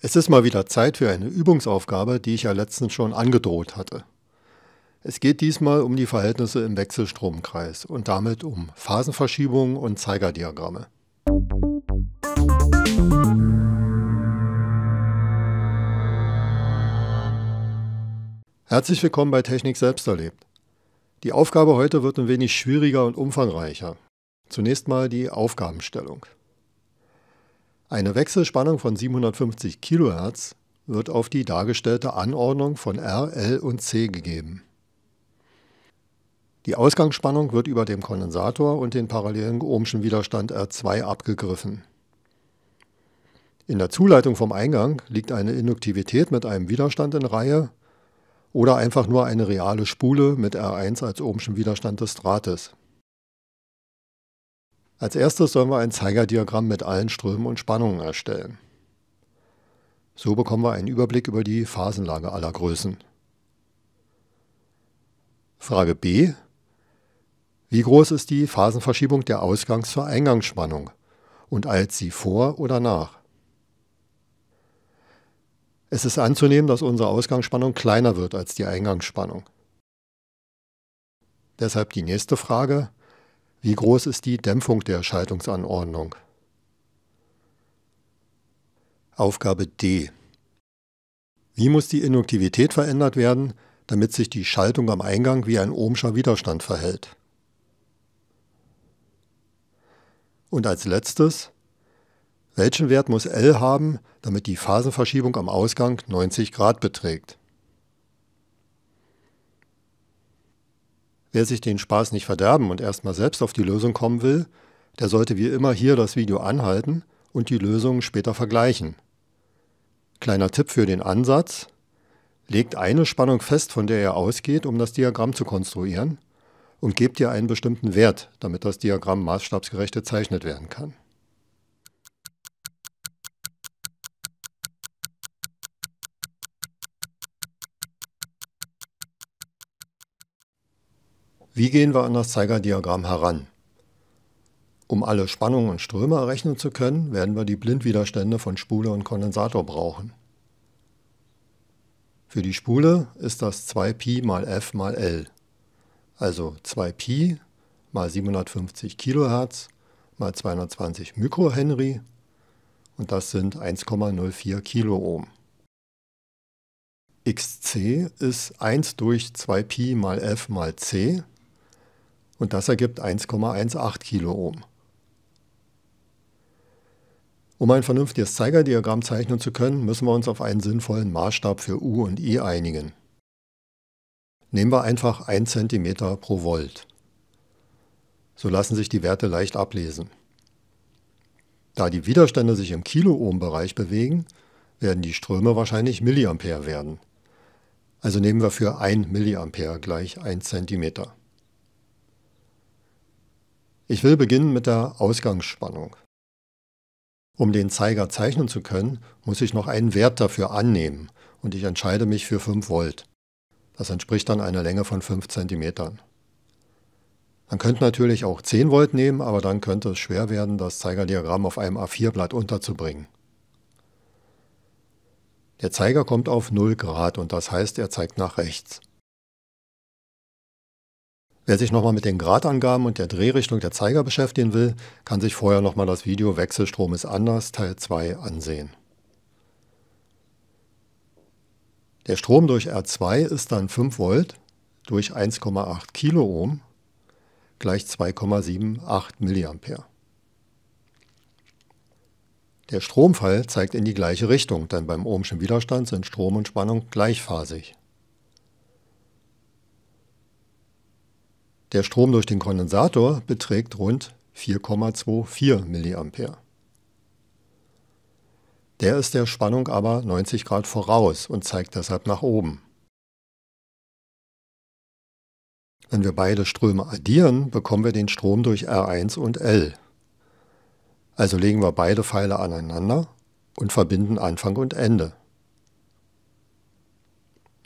Es ist mal wieder Zeit für eine Übungsaufgabe, die ich ja letztens schon angedroht hatte. Es geht diesmal um die Verhältnisse im Wechselstromkreis und damit um Phasenverschiebungen und Zeigerdiagramme. Herzlich willkommen bei Technik selbst erlebt. Die Aufgabe heute wird ein wenig schwieriger und umfangreicher. Zunächst mal die Aufgabenstellung. Eine Wechselspannung von 750 kHz wird auf die dargestellte Anordnung von R, L und C gegeben. Die Ausgangsspannung wird über dem Kondensator und den parallelen ohmschen Widerstand R2 abgegriffen. In der Zuleitung vom Eingang liegt eine Induktivität mit einem Widerstand in Reihe oder einfach nur eine reale Spule mit R1 als ohmschen Widerstand des Drahtes. Als erstes sollen wir ein Zeigerdiagramm mit allen Strömen und Spannungen erstellen. So bekommen wir einen Überblick über die Phasenlage aller Größen. Frage B. Wie groß ist die Phasenverschiebung der Ausgangs- zur Eingangsspannung und eilt sie vor oder nach? Es ist anzunehmen, dass unsere Ausgangsspannung kleiner wird als die Eingangsspannung. Deshalb die nächste Frage. Wie groß ist die Dämpfung der Schaltungsanordnung? Aufgabe D. Wie muss die Induktivität verändert werden, damit sich die Schaltung am Eingang wie ein ohmscher Widerstand verhält? Und als letztes, welchen Wert muss L haben, damit die Phasenverschiebung am Ausgang 90 Grad beträgt? Wer sich den Spaß nicht verderben und erstmal selbst auf die Lösung kommen will, der sollte wie immer hier das Video anhalten und die Lösungen später vergleichen. Kleiner Tipp für den Ansatz. Legt eine Spannung fest, von der ihr ausgeht, um das Diagramm zu konstruieren und gebt ihr einen bestimmten Wert, damit das Diagramm maßstabsgerecht gezeichnet werden kann. Wie gehen wir an das Zeigerdiagramm heran? Um alle Spannungen und Ströme errechnen zu können, werden wir die Blindwiderstände von Spule und Kondensator brauchen. Für die Spule ist das 2π mal f mal L, also 2π mal 750 kHz mal 220 Mikrohenry und das sind 1,04 Kiloohm. xc ist 1 durch 2π mal f mal c und das ergibt 1,18 Kiloohm. Um ein vernünftiges Zeigerdiagramm zeichnen zu können, müssen wir uns auf einen sinnvollen Maßstab für U und I einigen. Nehmen wir einfach 1 cm pro Volt. So lassen sich die Werte leicht ablesen. Da die Widerstände sich im Kiloohm-Bereich bewegen, werden die Ströme wahrscheinlich Milliampere werden. Also nehmen wir für 1 Milliampere gleich 1 cm. Ich will beginnen mit der Ausgangsspannung. Um den Zeiger zeichnen zu können, muss ich noch einen Wert dafür annehmen und ich entscheide mich für 5 Volt. Das entspricht dann einer Länge von 5 cm. Man könnte natürlich auch 10 Volt nehmen, aber dann könnte es schwer werden, das Zeigerdiagramm auf einem A4-Blatt unterzubringen. Der Zeiger kommt auf 0 Grad und das heißt, er zeigt nach rechts. Wer sich nochmal mit den Gradangaben und der Drehrichtung der Zeiger beschäftigen will, kann sich vorher nochmal das Video Wechselstrom ist anders Teil 2 ansehen. Der Strom durch R2 ist dann 5 Volt durch 1,8 Kiloohm gleich 2,78 Milliampere. Der Stromfall zeigt in die gleiche Richtung, denn beim ohmschen Widerstand sind Strom und Spannung gleichphasig. Der Strom durch den Kondensator beträgt rund 4,24 mA. Der ist der Spannung aber 90 Grad voraus und zeigt deshalb nach oben. Wenn wir beide Ströme addieren, bekommen wir den Strom durch R1 und L. Also legen wir beide Pfeile aneinander und verbinden Anfang und Ende.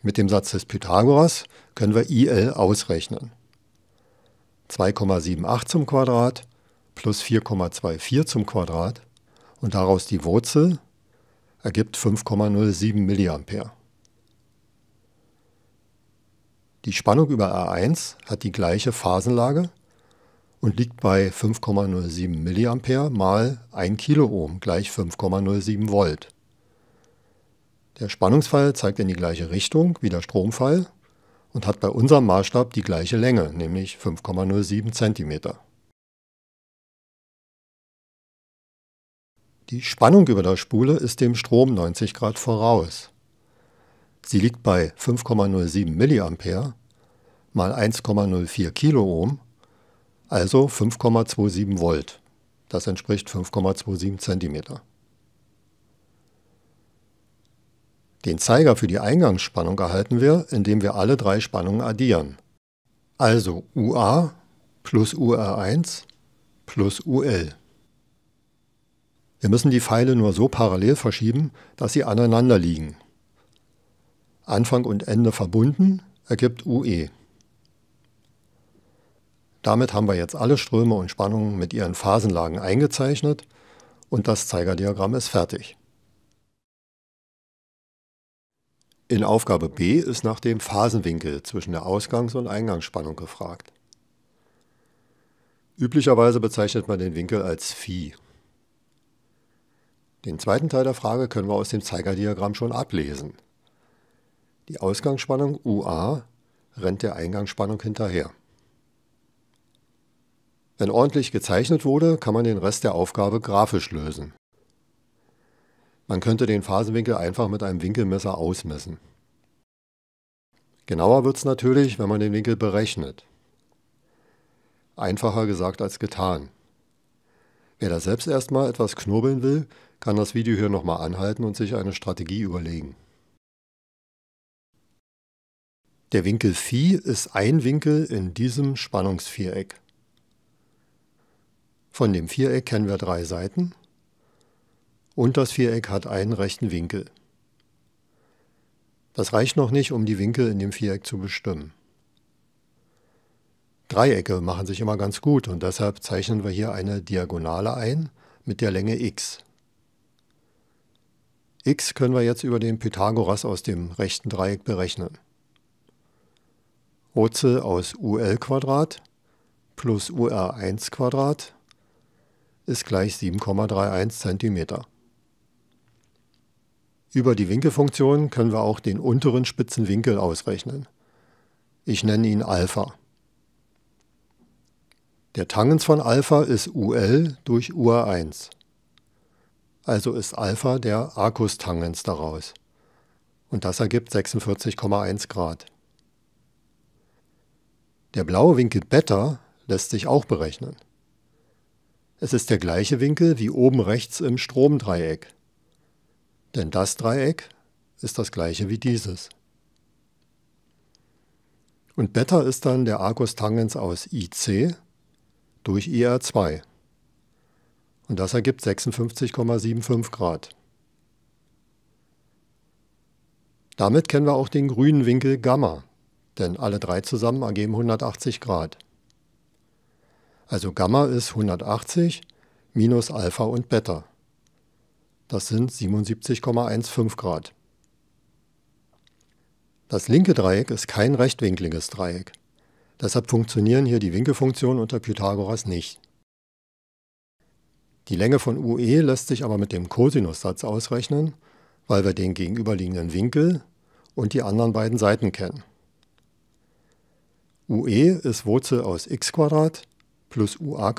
Mit dem Satz des Pythagoras können wir IL ausrechnen. 2,78 zum Quadrat plus 4,24 zum Quadrat und daraus die Wurzel ergibt 5,07 mA. Die Spannung über R1 hat die gleiche Phasenlage und liegt bei 5,07 mA mal 1 Kiloohm gleich 5,07 Volt. Der Spannungsfall zeigt in die gleiche Richtung wie der Stromfall und hat bei unserem Maßstab die gleiche Länge, nämlich 5,07 cm. Die Spannung über der Spule ist dem Strom 90 Grad voraus. Sie liegt bei 5,07 mA mal 1,04 Kiloohm, also 5,27 Volt. Das entspricht 5,27 Zentimeter. Den Zeiger für die Eingangsspannung erhalten wir, indem wir alle drei Spannungen addieren. Also UA plus UR1 plus UL. Wir müssen die Pfeile nur so parallel verschieben, dass sie aneinander liegen. Anfang und Ende verbunden ergibt UE. Damit haben wir jetzt alle Ströme und Spannungen mit ihren Phasenlagen eingezeichnet und das Zeigerdiagramm ist fertig. In Aufgabe B ist nach dem Phasenwinkel zwischen der Ausgangs- und Eingangsspannung gefragt. Üblicherweise bezeichnet man den Winkel als Phi. Den zweiten Teil der Frage können wir aus dem Zeigerdiagramm schon ablesen. Die Ausgangsspannung UA rennt der Eingangsspannung hinterher. Wenn ordentlich gezeichnet wurde, kann man den Rest der Aufgabe grafisch lösen man könnte den Phasenwinkel einfach mit einem Winkelmesser ausmessen. Genauer wird es natürlich, wenn man den Winkel berechnet. Einfacher gesagt als getan. Wer da selbst erstmal etwas knurbeln will, kann das Video hier nochmal anhalten und sich eine Strategie überlegen. Der Winkel Phi ist ein Winkel in diesem Spannungsviereck. Von dem Viereck kennen wir drei Seiten und das Viereck hat einen rechten Winkel. Das reicht noch nicht, um die Winkel in dem Viereck zu bestimmen. Dreiecke machen sich immer ganz gut und deshalb zeichnen wir hier eine Diagonale ein mit der Länge x. x können wir jetzt über den Pythagoras aus dem rechten Dreieck berechnen. Wurzel aus ul plus ur1 Quadrat ist gleich 7,31 cm. Über die Winkelfunktion können wir auch den unteren Spitzenwinkel ausrechnen. Ich nenne ihn Alpha. Der Tangens von Alpha ist UL durch UR1. Also ist Alpha der Arcus-Tangens daraus. Und das ergibt 46,1 Grad. Der blaue Winkel Beta lässt sich auch berechnen. Es ist der gleiche Winkel wie oben rechts im Stromdreieck denn das Dreieck ist das gleiche wie dieses. Und Beta ist dann der Arcus Tangens aus IC durch IR2. Und das ergibt 56,75 Grad. Damit kennen wir auch den grünen Winkel Gamma, denn alle drei zusammen ergeben 180 Grad. Also Gamma ist 180 minus Alpha und Beta. Das sind 77,15 Grad. Das linke Dreieck ist kein rechtwinkliges Dreieck. Deshalb funktionieren hier die Winkelfunktionen unter Pythagoras nicht. Die Länge von UE lässt sich aber mit dem Kosinussatz ausrechnen, weil wir den gegenüberliegenden Winkel und die anderen beiden Seiten kennen. UE ist Wurzel aus x plus ua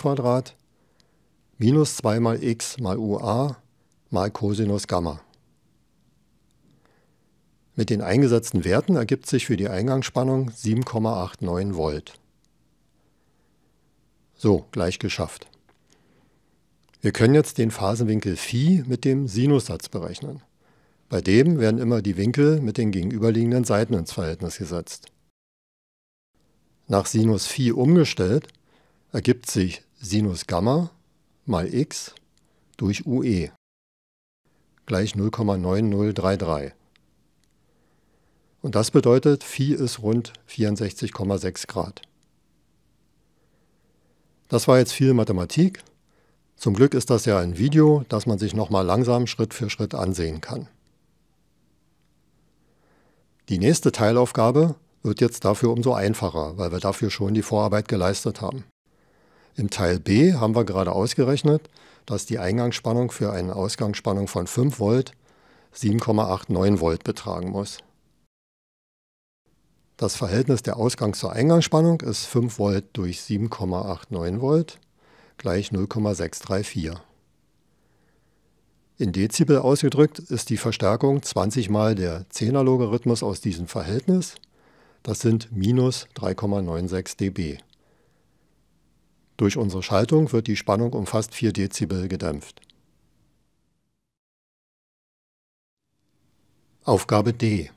minus 2 mal x mal ua mal Cosinus Gamma. Mit den eingesetzten Werten ergibt sich für die Eingangsspannung 7,89 Volt. So, gleich geschafft. Wir können jetzt den Phasenwinkel Phi mit dem Sinussatz berechnen. Bei dem werden immer die Winkel mit den gegenüberliegenden Seiten ins Verhältnis gesetzt. Nach Sinus Phi umgestellt ergibt sich Sinus Gamma mal x durch UE gleich 0,9033. Und das bedeutet, Phi ist rund 64,6 Grad. Das war jetzt viel Mathematik. Zum Glück ist das ja ein Video, das man sich nochmal langsam Schritt für Schritt ansehen kann. Die nächste Teilaufgabe wird jetzt dafür umso einfacher, weil wir dafür schon die Vorarbeit geleistet haben. Im Teil B haben wir gerade ausgerechnet, dass die Eingangsspannung für eine Ausgangsspannung von 5 Volt 7,89 Volt betragen muss. Das Verhältnis der Ausgangs- zur Eingangsspannung ist 5 Volt durch 7,89 Volt gleich 0,634. In Dezibel ausgedrückt ist die Verstärkung 20 mal der 10er Logarithmus aus diesem Verhältnis. Das sind minus 3,96 dB. Durch unsere Schaltung wird die Spannung um fast 4 Dezibel gedämpft. Aufgabe D.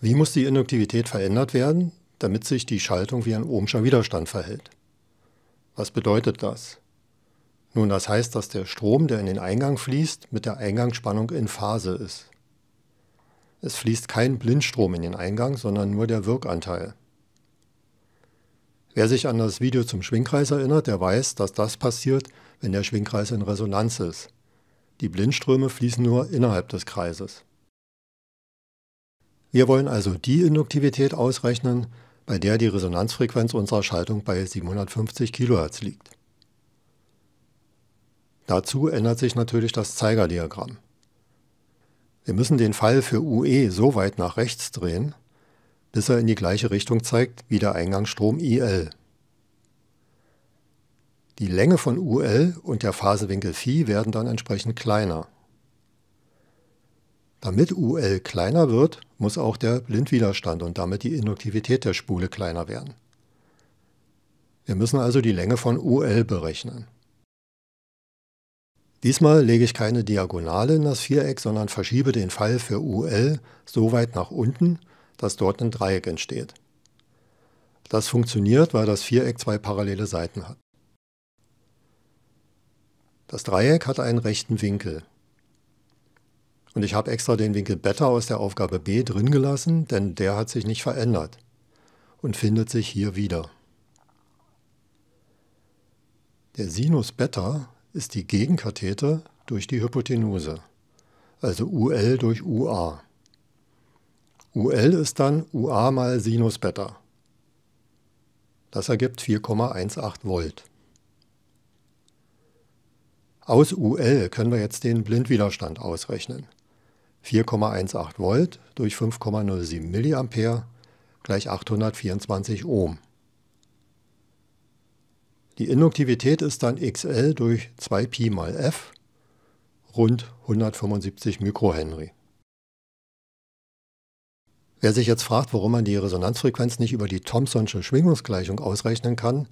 Wie muss die Induktivität verändert werden, damit sich die Schaltung wie ein ohmscher Widerstand verhält? Was bedeutet das? Nun, das heißt, dass der Strom, der in den Eingang fließt, mit der Eingangsspannung in Phase ist. Es fließt kein Blindstrom in den Eingang, sondern nur der Wirkanteil. Wer sich an das Video zum Schwingkreis erinnert, der weiß, dass das passiert, wenn der Schwingkreis in Resonanz ist. Die Blindströme fließen nur innerhalb des Kreises. Wir wollen also die Induktivität ausrechnen, bei der die Resonanzfrequenz unserer Schaltung bei 750 kHz liegt. Dazu ändert sich natürlich das Zeigerdiagramm. Wir müssen den Fall für UE so weit nach rechts drehen, bis er in die gleiche Richtung zeigt wie der Eingangsstrom IL. Die Länge von UL und der Phasewinkel Phi werden dann entsprechend kleiner. Damit UL kleiner wird, muss auch der Blindwiderstand und damit die Induktivität der Spule kleiner werden. Wir müssen also die Länge von UL berechnen. Diesmal lege ich keine Diagonale in das Viereck, sondern verschiebe den Pfeil für UL so weit nach unten, dass dort ein Dreieck entsteht. Das funktioniert, weil das Viereck zwei parallele Seiten hat. Das Dreieck hat einen rechten Winkel. Und ich habe extra den Winkel Beta aus der Aufgabe B drin gelassen, denn der hat sich nicht verändert und findet sich hier wieder. Der Sinus Beta ist die Gegenkathete durch die Hypotenuse, also UL durch UA. UL ist dann UA mal Sinus Beta. Das ergibt 4,18 Volt. Aus UL können wir jetzt den Blindwiderstand ausrechnen. 4,18 Volt durch 5,07 mA gleich 824 Ohm. Die Induktivität ist dann XL durch 2 Pi mal F, rund 175 Mikrohenry. Wer sich jetzt fragt, warum man die Resonanzfrequenz nicht über die Thomsonsche Schwingungsgleichung ausrechnen kann,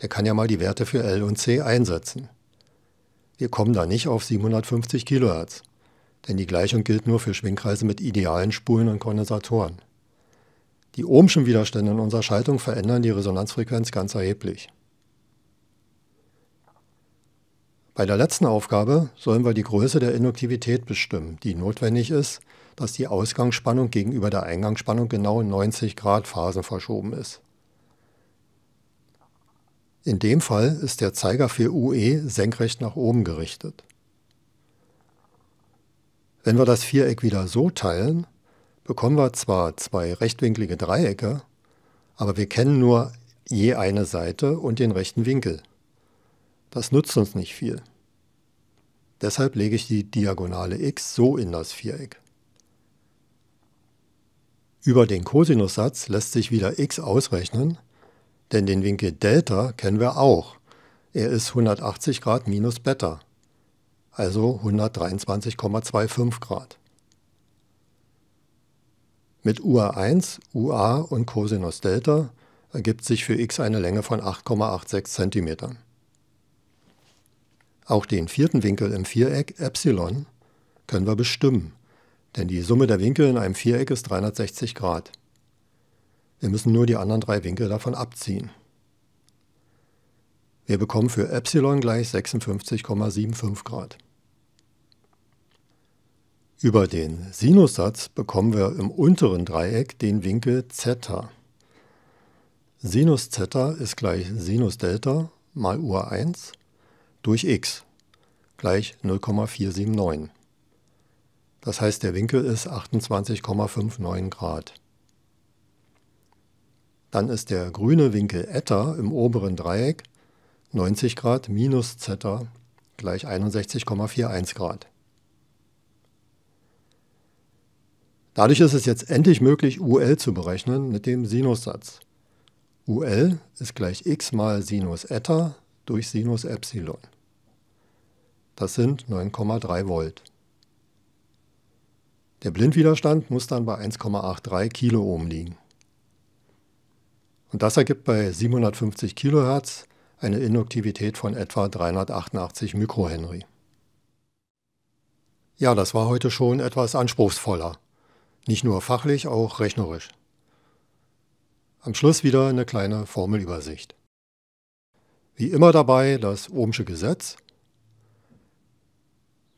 der kann ja mal die Werte für L und C einsetzen. Wir kommen da nicht auf 750 kHz, denn die Gleichung gilt nur für Schwingkreise mit idealen Spulen und Kondensatoren. Die ohmschen Widerstände in unserer Schaltung verändern die Resonanzfrequenz ganz erheblich. Bei der letzten Aufgabe sollen wir die Größe der Induktivität bestimmen, die notwendig ist, dass die Ausgangsspannung gegenüber der Eingangsspannung genau 90 Grad Phasen verschoben ist. In dem Fall ist der Zeiger für UE senkrecht nach oben gerichtet. Wenn wir das Viereck wieder so teilen, bekommen wir zwar zwei rechtwinklige Dreiecke, aber wir kennen nur je eine Seite und den rechten Winkel. Das nützt uns nicht viel. Deshalb lege ich die Diagonale x so in das Viereck. Über den Kosinussatz lässt sich wieder x ausrechnen, denn den Winkel Delta kennen wir auch. Er ist 180 Grad minus Beta, also 123,25 Grad. Mit UA1, UA und Cosinus Delta ergibt sich für x eine Länge von 8,86 Zentimetern. Auch den vierten Winkel im Viereck Epsilon können wir bestimmen, denn die Summe der Winkel in einem Viereck ist 360 Grad. Wir müssen nur die anderen drei Winkel davon abziehen. Wir bekommen für Epsilon gleich 56,75 Grad. Über den Sinussatz bekommen wir im unteren Dreieck den Winkel Zeta. Sinus Zeta ist gleich Sinus Delta mal Ur 1 durch x gleich 0,479. Das heißt, der Winkel ist 28,59 Grad. Dann ist der grüne Winkel Eta im oberen Dreieck 90 Grad minus Zeta gleich 61,41 Grad. Dadurch ist es jetzt endlich möglich, UL zu berechnen mit dem Sinussatz. UL ist gleich x mal Sinus Eta durch Sinus Epsilon. Das sind 9,3 Volt. Der Blindwiderstand muss dann bei 1,83 Kiloohm liegen. Und das ergibt bei 750 Kilohertz eine Induktivität von etwa 388 Mikrohenry. Ja, das war heute schon etwas anspruchsvoller. Nicht nur fachlich, auch rechnerisch. Am Schluss wieder eine kleine Formelübersicht. Wie immer dabei das Ohmsche Gesetz,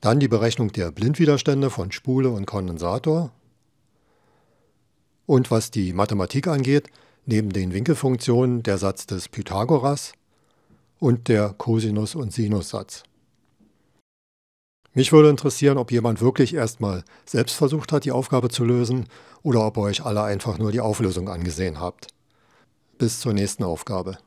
dann die Berechnung der Blindwiderstände von Spule und Kondensator und was die Mathematik angeht, neben den Winkelfunktionen der Satz des Pythagoras und der Cosinus- und Sinussatz. Mich würde interessieren, ob jemand wirklich erstmal selbst versucht hat, die Aufgabe zu lösen oder ob ihr euch alle einfach nur die Auflösung angesehen habt. Bis zur nächsten Aufgabe.